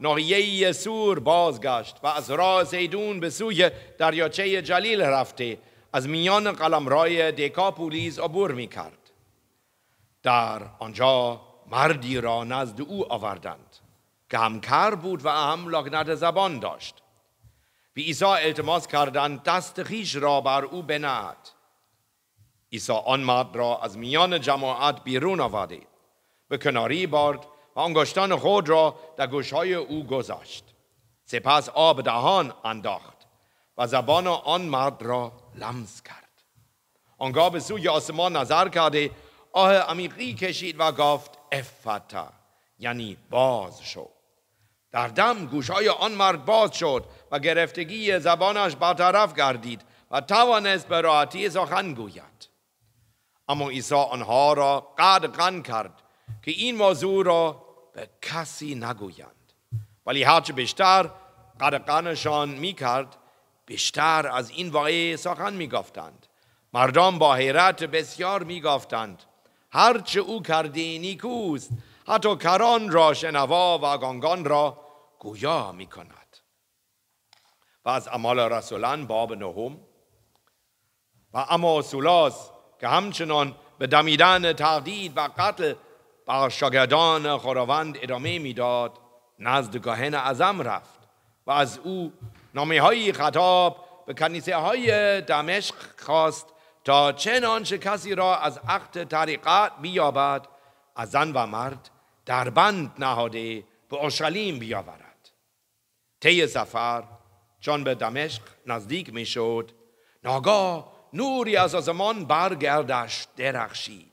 ناحیه سور بازگشت و از راه زیدون به سوی دریاچه جلیل رفته از میان دیکا دکاپولیس عبور می کرد. در آنجا مردی را نزد او آوردند که همکر بود و هم لغنت زبان داشت. به عیسی التماس کردند دست خیش را بر او بنهد. عیسی آن مرد را از میان جماعت بیرون آورده به کناری برد انگشتان خود را در گوشهای او گذاشت سپس آب دهان انداخت و زبان آن مرد را لمس کرد آنگاه به سوی آسمان نظر کرده آه عمیقی کشید و گفت افتا یعنی باز شد در دم گوشهای آن مرد باز شد و گرفتگی زبانش برطرف گردید و توانست به راحتی سخن گوید اما عیسی آنها را قدقن کرد که این موضوع را کسی نگویند ولی هرچه بیشتر می میکرد بیشتر از این واقعه سخن میگفتند مردم با حیرت بسیار میگفتند هرچه او کردی نیکوست حتی کران را شنوا و گانگان را گویا میکند و از امال رسولان باب نهم و اما سولاس که همچنان به دمیدن تقدید و قتل با شاگردان خداوند ادامه میداد نزد کاهن اعظم رفت و از او نامه های خطاب به کنیسه های دمشق خواست تا چنانچه کسی را از عقد طریقت بیابد از زن و مرد در بند نهاده به اورشلیم بیاورد طی سفر چون به دمشق نزدیک میشد ناگاه نوری از آسمان برگردش درخشید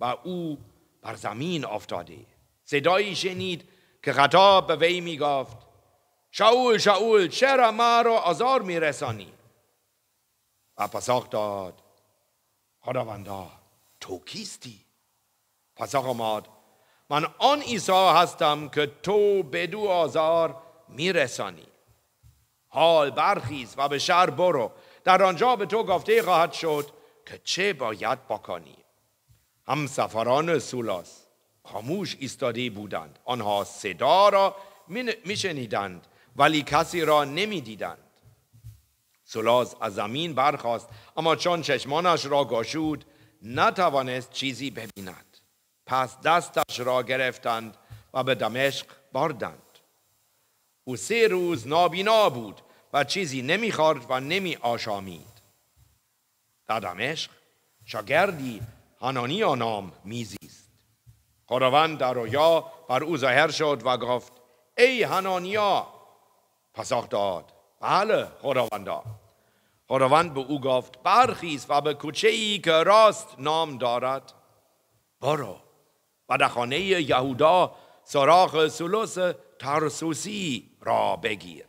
و او بر زمین افتاده صدایی شنید که خطاب به وی میگفت شاول شاول چرا ما رو آزار رسانی؟ و پساخ داد خداوندا تو کیستی پساخ آماد من آن عیسی هستم که تو به دو آزار میرسانی حال برخیز و به شهر برو در آنجا به تو گفته خواهد شد که چه باید بکنی همسفران سولاس خاموش ایستاده بودند آنها صدا را میشنیدند ولی کسی را نمیدیدند سولاس از زمین برخاست اما چون چشمانش را گشود نتوانست چیزی ببیند پس دستش را گرفتند و به دمشق بردند او سه روز نابینا بود و چیزی نمیخورد و نمی آشامید در دمشق شاگردی هنانیا نام میزیست خداوند در رویا بر او ظاهر شد و گفت ای هنانیا پسخ داد بله خداوندا خداوند به او گفت برخیز و به کوچه ای که راست نام دارد برو و در خانه یهودا سراخ سلوس ترسوسی را بگیر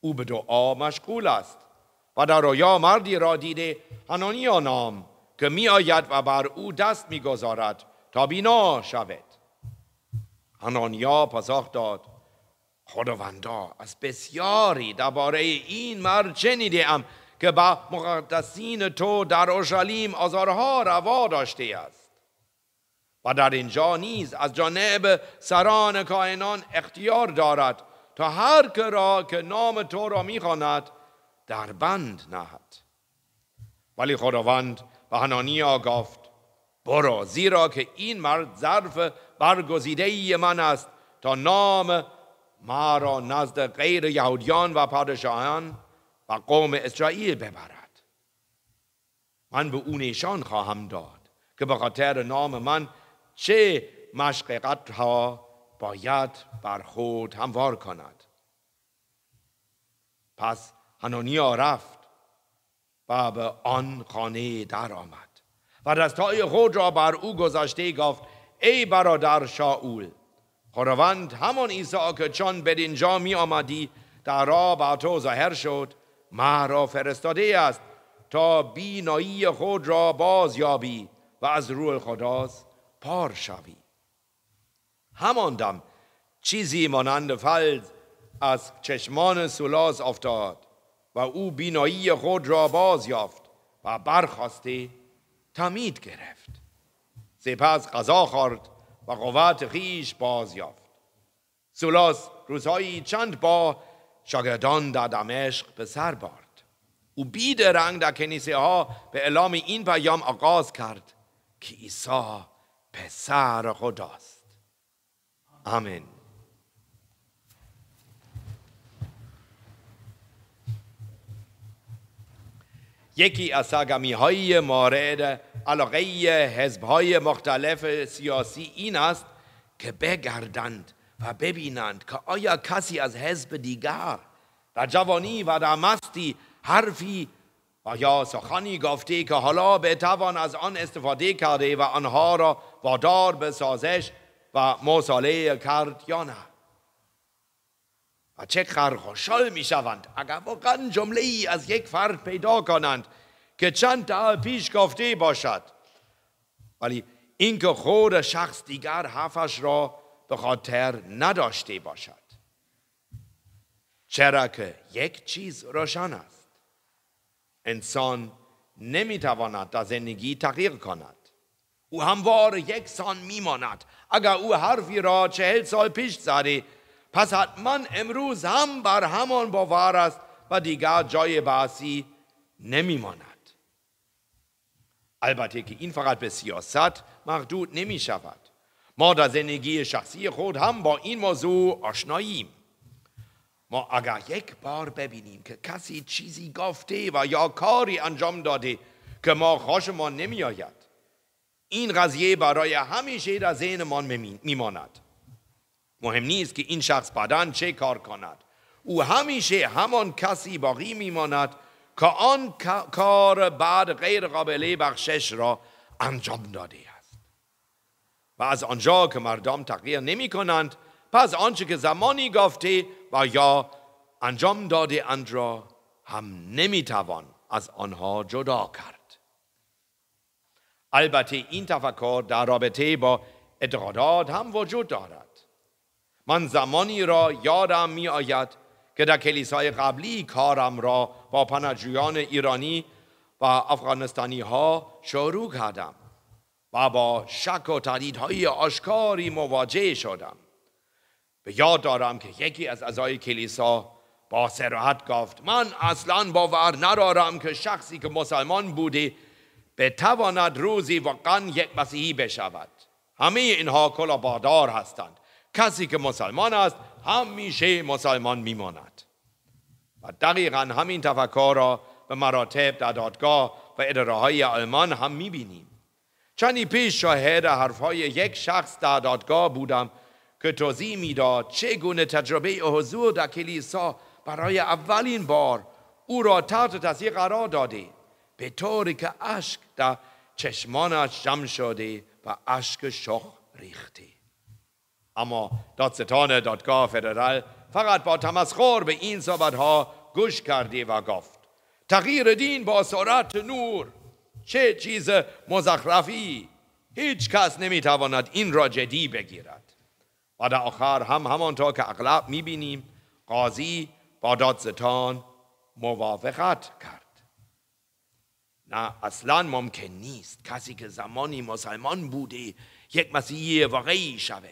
او به دعا مشغول است و در رویا مردی را دیده هنانیا نام که می آید و بر او دست می گذارد تا بینا شود هنانیا پاسخ داد خداوندا از بسیاری درباره این مرد شنیده که با مقدسین تو در اورشلیم آزارها روا داشته است و در اینجا نیز از جانب سران کائنان اختیار دارد تا هر که را که نام تو را میخواند در بند نهد ولی خداوند و هنانیا گفت برو زیرا که این مرد ظرف برگزیده ای من است تا نام ما را نزد غیر یهودیان و پادشاهان و قوم اسرائیل ببرد من به او نشان خواهم داد که به خاطر نام من چه مشققت ها باید بر خود هموار کند پس هنانیا رفت و به آن خانه در آمد و دستای خود را بر او گذاشته گفت ای برادر شاول خداوند همان عیسی که چون به اینجا می آمدی در را بر تو ظاهر شد را فرستاده است تا بینایی خود را باز یابی و از روح خداست پار شوی همان دم چیزی مانند فلز از چشمان سولاس افتاد و او بینایی خود را باز یافت و برخواسته تمید گرفت سپس غذا خورد و قوت خیش باز یافت سولاس روزهایی چند با شاگردان در دمشق به سر برد او رنگ در کنیسه ها به اعلام این پیام آغاز کرد که عیسی پسر خداست آمین یکی از سرگمی های مورد علاقه حزب های مختلف سیاسی این است که بگردند و ببینند که آیا کسی از حزب دیگر در جوانی و در مستی حرفی و یا سخنی گفته که حالا بتوان از آن استفاده کرده و آنها را وادار به سازش و مصالحه کرد یا نه و چه خرخوشال می شوند اگر با جمله ای از یک فرد پیدا کنند که چند تا پیش گفته باشد ولی اینکه خود شخص دیگر حرفش را به خاطر نداشته باشد چرا که یک چیز روشن است انسان نمیتواند در زندگی تغییر کند او هموار یک سان میماند اگر او حرفی را چهل سال پیش زده پس حتما امروز هم بر همان باور است و دیگر جای بحثی نمیماند البته که این فقط به سیاست محدود نمی شود ما در زندگی شخصی خود هم با این موضوع آشناییم ما اگر یک بار ببینیم که کسی چیزی گفته و یا کاری انجام داده که ما خوشمان نمی آید این قضیه برای همیشه در ذهنمان میماند مهم نیست که این شخص بدن چه کار کند او همیشه همان کسی باقی میماند که آن کار بعد غیر قابل بخشش را انجام داده است و از آنجا که مردم تغییر نمی کنند پس آنچه که زمانی گفته و یا انجام داده اند را هم نمی توان از آنها جدا کرد البته این تفکر در رابطه با اعتقادات هم وجود دارد من زمانی را یادم می آید که در کلیسای قبلی کارم را با پناهجویان ایرانی و افغانستانی ها شروع کردم و با شک و تردیدهای آشکاری مواجه شدم به یاد دارم که یکی از اعضای کلیسا با سراحت گفت من اصلا باور ندارم که شخصی که مسلمان بوده بتواند روزی واقعا یک مسیحی بشود همه اینها کلابادار هستند کسی که مسلمان است همیشه مسلمان میماند و دقیقا همین تفکر را به مراتب در دادگاه و اداره های آلمان هم میبینیم چندی پیش شاهد حرفهای یک شخص در دادگاه بودم که توضیح میداد چگونه تجربه حضور در کلیسا برای اولین بار او را تحت تاثیر قرار داده به طوری که اشک در چشمانش جمع شده و اشک شخ ریخته اما دادستان دادگاه فدرال فقط با تمسخر به این صحبت ها گوش کردی و گفت تغییر دین با سرعت نور چه چیز مزخرفی هیچ کس نمیتواند این را جدی بگیرد و در آخر هم همانطور که اغلب میبینیم قاضی با دادستان موافقت کرد نه اصلا ممکن نیست کسی که زمانی مسلمان بوده یک مسیحی واقعی شود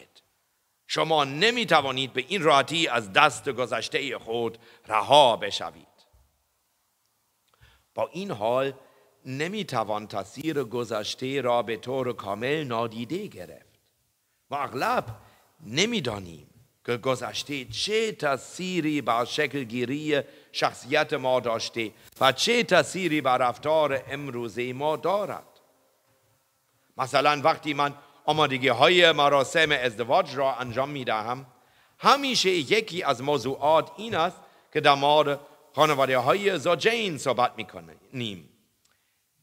شما نمی توانید به این راحتی از دست گذشته خود رها بشوید با این حال نمی توان تاثیر گذشته را به طور کامل نادیده گرفت ما اغلب نمیدانیم که گذشته چه تاثیری بر شکلگیری شخصیت ما داشته و چه تاثیری بر رفتار امروزی ما دارد مثلا وقتی من آمادگی های مراسم ازدواج را انجام می دهم همیشه یکی از موضوعات این است که در مورد خانواده های زوجین صحبت می کنیم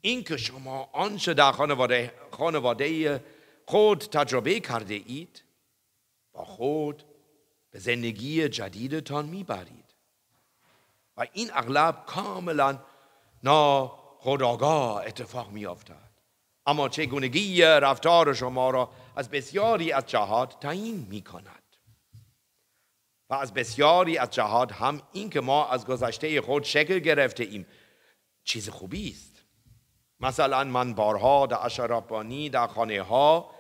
این که شما آنچه در خانواده, خانواده خود تجربه کرده اید با خود به زندگی جدیدتان میبرید و این اغلب کاملا ناخداغا اتفاق می میافتد اما چگونگی رفتار شما را از بسیاری از جهات تعیین می کند و از بسیاری از جهات هم اینکه ما از گذشته خود شکل گرفته ایم چیز خوبی است مثلا من بارها در اشرافانی در خانه ها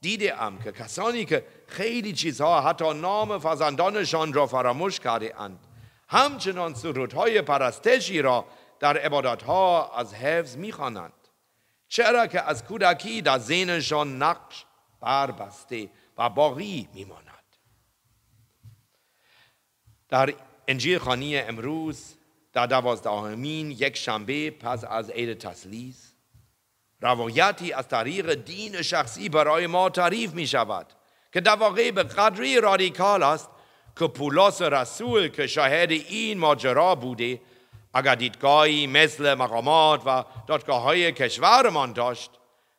دیده ام که کسانی که خیلی چیزها حتی نام فزندانشان را فراموش کرده اند همچنان سرودهای پرستشی را در ها از حفظ میخوانند چرا که از کودکی در ذهنشان نقش بر بسته و باقی میماند در انجیل خانی امروز در دوازدهمین یک شنبه پس از عید تسلیس روایتی از طریق دین شخصی برای ما تعریف می شود که در واقع به قدری رادیکال است که پولاس رسول که شاهد این ماجرا بوده اگر دیدگاهی مثل مقامات و دادگاه های کشورمان داشت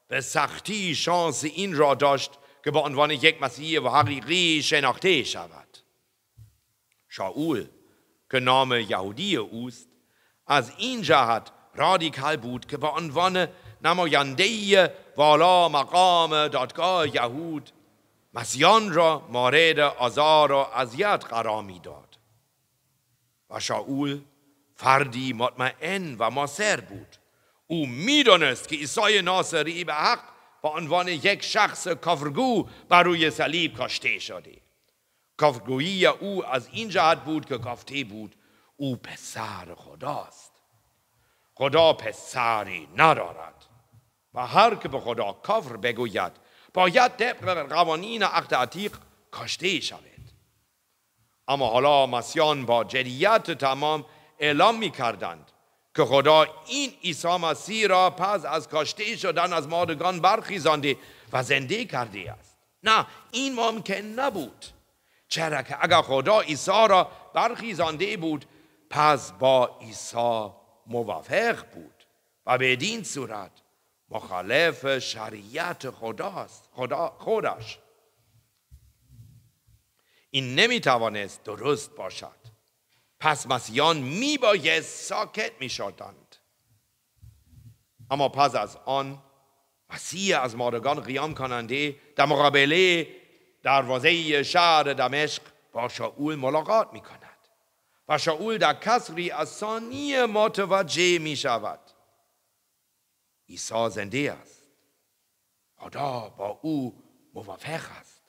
به سختی شانس این را داشت که به عنوان یک مسیح و حقیقی شناخته شود شاول که نام یهودی اوست از این جهت رادیکال بود که به عنوان نماینده والا مقام دادگاه یهود مسیحیان را مورد آزار و اذیت قرار میداد و شاول فردی مطمئن و ماسر بود او میدانست که عیسی ناصری به حق با عنوان یک شخص کافرگو بر روی صلیب کاشته شده کافرگویی او از این جهت بود که گفته بود او پسر خداست خدا پسری ندارد و هر که به خدا کفر بگوید باید طبق قوانین عقد عتیق کاشته شود اما حالا مسیان با جدیت تمام اعلام می کردند که خدا این عیسی مسیح را پس از کاشته شدن از مادگان برخیزانده و زنده کرده است نه این ممکن نبود چرا که اگر خدا عیسی را برخیزانده بود پس با عیسی موافق بود و به این صورت مخالف شریعت خداست خدا خودش این نمیتوانست درست باشد پس مسیحیان میباید ساکت میشدند اما پس از آن مسیح از مارگان قیام کننده در مقابله دروازه شهر دمشق با شاول ملاقات می کند و شاول در کسری از ثانی متوجه می شود ایسا زنده است خدا با او موافق است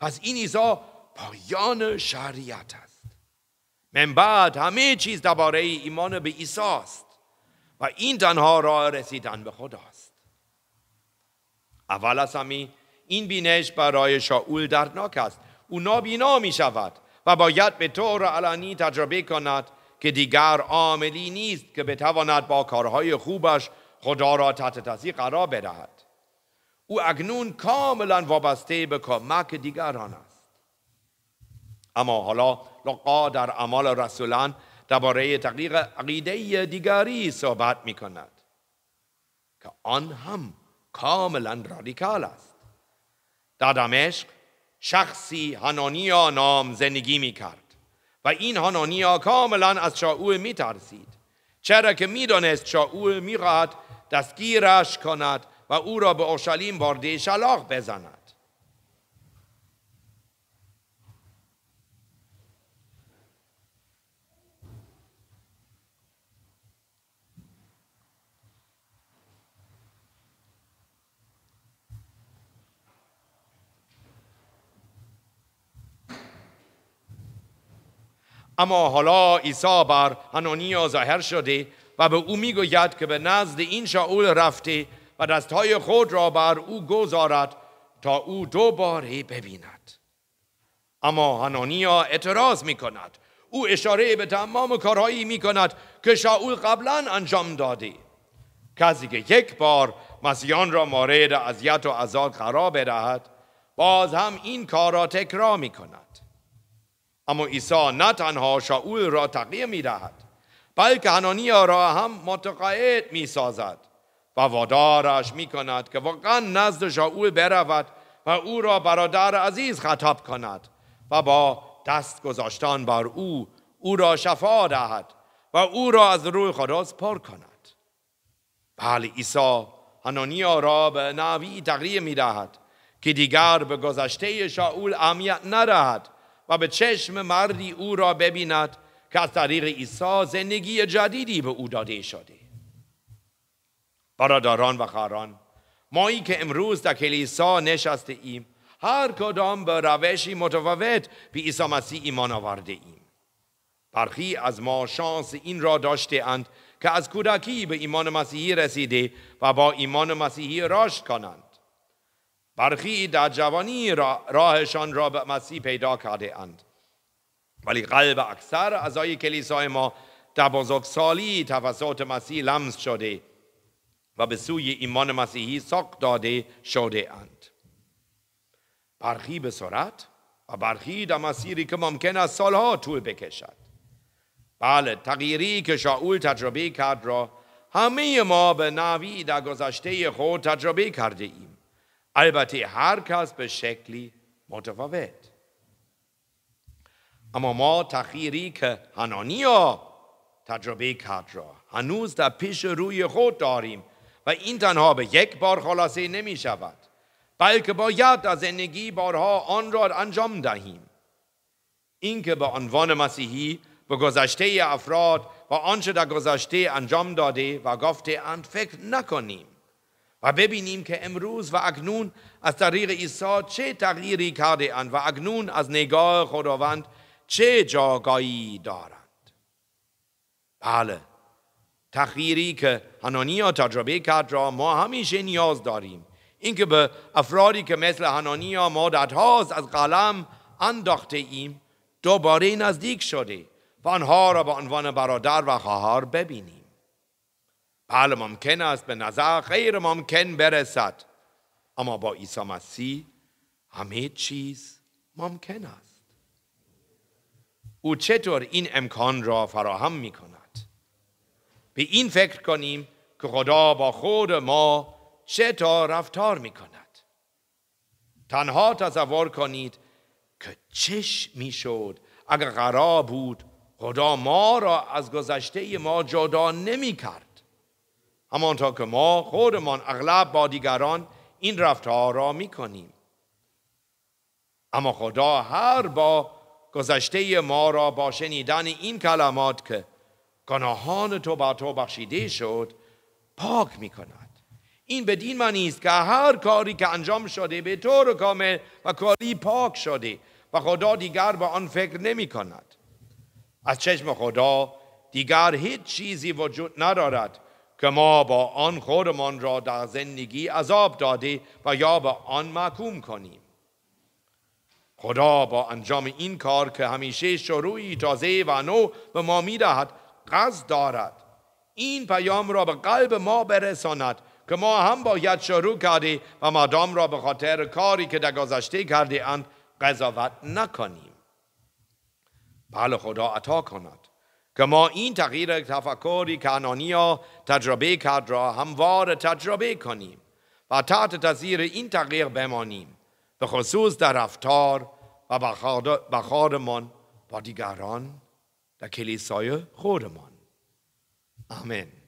پس این ایسا پایان شریعت است من بعد همه چیز درباره ایمان به عیسی است و این تنها راه رسیدن به است اول از همه این بینش برای شاول دردناک است او نابینا می شود و باید به طور علنی تجربه کند که دیگر عاملی نیست که بتواند با کارهای خوبش خدا را تحت تاثیر قرار بدهد او اکنون کاملا وابسته به کمک دیگران است اما حالا لقا در اعمال رسولان درباره تقریق عقیده دیگری صحبت می کند که آن هم کاملا رادیکال است در دمشق شخصی هنانیا نام زندگی می کرد و این هنانیا کاملا از شاول می ترسید چرا که می دانست میراد می دستگیرش کند و او را به اورشلیم بارده شلاق بزند اما حالا عیسی بر هنانیا ظاهر شده و به او میگوید که به نزد این شاول رفته و دستهای خود را بر او گذارد تا او دوباره ببیند اما هنانیا اعتراض می کند او اشاره به تمام کارهایی می کند که شاول قبلا انجام داده کسی که یک بار مسیحان را مورد اذیت و عذاب قرار بدهد باز هم این کار را تکرار می کند اما عیسی نه تنها شاول را تغییر می دهد بلکه هنانیا را هم متقاعد می سازد و وادارش می کند که واقعا نزد شاول برود و او را برادر عزیز خطاب کند و با دست گذاشتن بر او او را شفا دهد و او را از روح خداست پر کند بله عیسی هنانیا را به نوی تغییر می دهد که دیگر به گذشته شاول امیت ندهد و به چشم مردی او را ببیند که از طریق عیسی زندگی جدیدی به او داده شده برادران و خواهران مایی که امروز در کلیسا نشسته ایم هر کدام به روشی متفاوت به عیسی مسیح ایمان آورده ایم برخی از ما شانس این را داشته اند که از کودکی به ایمان مسیحی رسیده و با ایمان مسیحی رشد کنند برخی در جوانی راهشان را به مسیح پیدا کرده اند ولی قلب اکثر از آی کلیسای ما در سالی توسط مسیح لمس شده و به سوی ایمان مسیحی ساق داده شده اند برخی به سرعت و برخی در مسیری که ممکن است سالها طول بکشد بله تغییری که شاول تجربه کرد را همه ما به نوی در گذشته خود تجربه کرده ایم البته هر کس به شکلی متفاوت اما ما تخیری که هنانیا تجربه کرد را هنوز در پیش روی خود داریم و این تنها به یک بار خلاصه نمی شود بلکه باید از زندگی بارها آن را انجام دهیم اینکه به عنوان مسیحی به گذشته افراد و آنچه در گذشته انجام داده و گفته اند فکر نکنیم و ببینیم که امروز و اکنون از طریق عیسی چه تغییری کرده اند و اکنون از نگاه خداوند چه جاگایی دارند بله تغییری که هنانیا تجربه کرد را ما همیشه نیاز داریم اینکه به افرادی که مثل هنانیا مدت هاست از قلم انداخته ایم دوباره نزدیک شده و آنها را به عنوان برادر و خواهر ببینیم بله ممکن است به نظر غیر ممکن برسد اما با عیسی مسیح همه چیز ممکن است او چطور این امکان را فراهم می کند به این فکر کنیم که خدا با خود ما چطور رفتار می کند تنها تصور کنید که چش می اگر قرار بود خدا ما را از گذشته ما جدا نمی کرد همانطور که ما خودمان اغلب با دیگران این رفتار را می کنیم اما خدا هر با گذشته ما را با شنیدن این کلمات که گناهان تو با تو بخشیده شد پاک می کند این بدین معنی است که هر کاری که انجام شده به طور کامل و کاری پاک شده و خدا دیگر به آن فکر نمی کند از چشم خدا دیگر هیچ چیزی وجود ندارد که ما با آن خودمان را در زندگی عذاب داده و یا به آن محکوم کنیم خدا با انجام این کار که همیشه شروعی تازه و نو به ما میدهد قصد دارد این پیام را به قلب ما برساند که ما هم باید شروع کرده و مدام را به خاطر کاری که در گذشته کرده اند قضاوت نکنیم بله خدا عطا کند که ما این تغییر تفکری کانونی ها تجربه کرد را هموار تجربه کنیم و تحت تاثیر این تغییر بمانیم به خصوص در رفتار و بخارمان با دیگران در کلیسای خودمان آمین